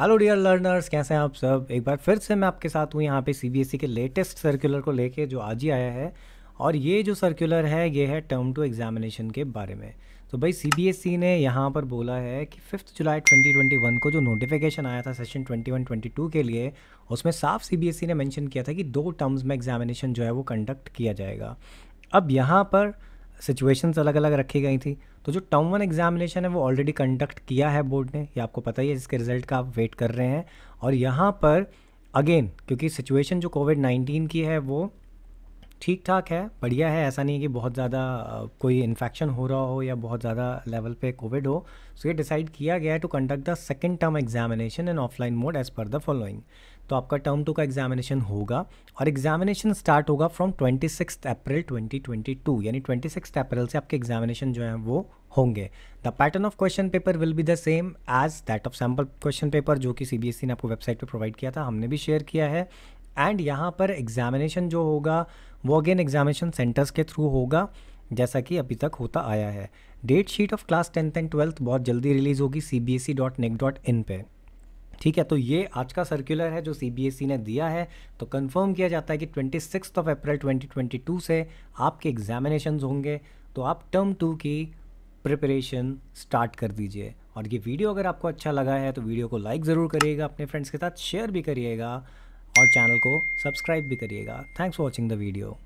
hello dear learners कैसे हैं आप सब एक बार फिर से मैं आपके साथ हूँ यहाँ पे सीबीएसई e के लेटेस्ट सर्कुलर को लेके जो आज ही आया है और ये जो सर्कुलर है ये है टर्म टू एग्जामिनेशन के बारे में तो भाई सीबीएसई e ने यहाँ पर बोला है कि फिफ्थ जुलाई 2021 को जो नोटिफिकेशन आया था सेशन 21-22 के लिए उसमें साफ सीबीएसई e ने मेंशन किया था कि दो टर्म्स में एग्जामिनेशन जो है वो कंडक्ट किया जाएगा अब यहाँ पर सिचुएशंस अलग अलग रखी गई थी तो जो टर्म वन एग्जामिनेशन है वो ऑलरेडी कंडक्ट किया है बोर्ड ने ये आपको पता ही है जिसके रिजल्ट का आप वेट कर रहे हैं और यहाँ पर अगेन क्योंकि सिचुएशन जो कोविड नाइन्टीन की है वो ठीक ठाक है बढ़िया है ऐसा नहीं है कि बहुत ज़्यादा कोई इन्फेक्शन हो रहा हो या बहुत ज़्यादा लेवल पे कोविड हो सो so ये डिसाइड किया गया है to conduct the second term examination in offline mode as per the following तो आपका टर्म टू का एग्जामिनेशन होगा और एग्जामिनेशन स्टार्ट होगा from twenty six April twenty twenty two यानी ट्वेंटी सिक्स अप्रैल से आपके एग्जामिनेशन जो है वो होंगे the pattern of question paper will be the same as that of sample question paper जो कि सी e ने आपको वेबसाइट पर प्रोवाइड किया था हमने भी शेयर किया है एंड यहाँ पर एग्जामिनेशन जो होगा वो अगेन एग्जामिनेशन सेंटर्स के थ्रू होगा जैसा कि अभी तक होता आया है date sheet of class tenth and twelfth बहुत जल्दी रिलीज़ होगी C B S E dot nic dot in पर ठीक है तो ये आज का सर्कुलर है जो सी e ने दिया है तो कंफर्म किया जाता है कि ट्वेंटी सिक्स ऑफ अप्रैल 2022 से आपके एग्जामिनेशन होंगे तो आप टर्म टू की प्रिपरेशन स्टार्ट कर दीजिए और ये वीडियो अगर आपको अच्छा लगा है तो वीडियो को लाइक ज़रूर करिएगा अपने फ्रेंड्स के साथ शेयर भी करिएगा और चैनल को सब्सक्राइब भी करिएगा thanks for watching the video